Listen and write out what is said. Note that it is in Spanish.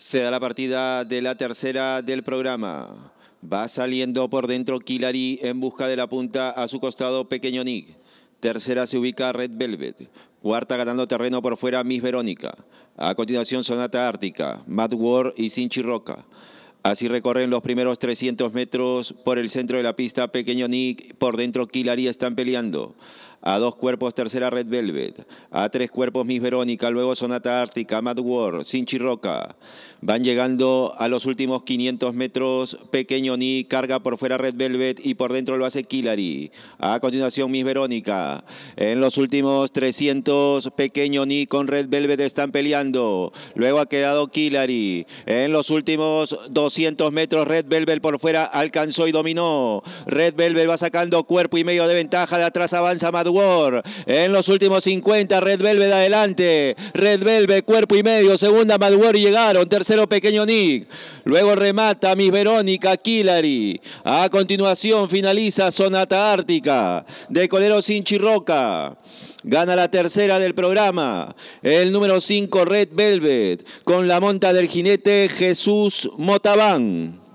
Se da la partida de la tercera del programa. Va saliendo por dentro Kilari en busca de la punta a su costado Pequeño Nick. Tercera se ubica Red Velvet. Cuarta ganando terreno por fuera Miss Verónica. A continuación Sonata Ártica, Mad War y Sinchi Roca. Así recorren los primeros 300 metros por el centro de la pista. Pequeño Nick por dentro Kilari están peleando a dos cuerpos tercera Red Velvet, a tres cuerpos Miss Verónica, luego Sonata Ártica, Mad War, Sinchi Roca. Van llegando a los últimos 500 metros, Pequeño Ni carga por fuera Red Velvet y por dentro lo hace Killary. A continuación Miss Verónica. En los últimos 300, Pequeño Ni con Red Velvet están peleando. Luego ha quedado Killary. En los últimos 200 metros, Red Velvet por fuera alcanzó y dominó. Red Velvet va sacando cuerpo y medio de ventaja, de atrás avanza Mad en los últimos 50, Red Velvet adelante. Red Velvet, cuerpo y medio. Segunda, Mad llegaron. Tercero, Pequeño Nick. Luego remata Miss Verónica Killary. A continuación finaliza Sonata Ártica de Colero Sin Roca. Gana la tercera del programa, el número 5 Red Velvet, con la monta del jinete Jesús Motaván.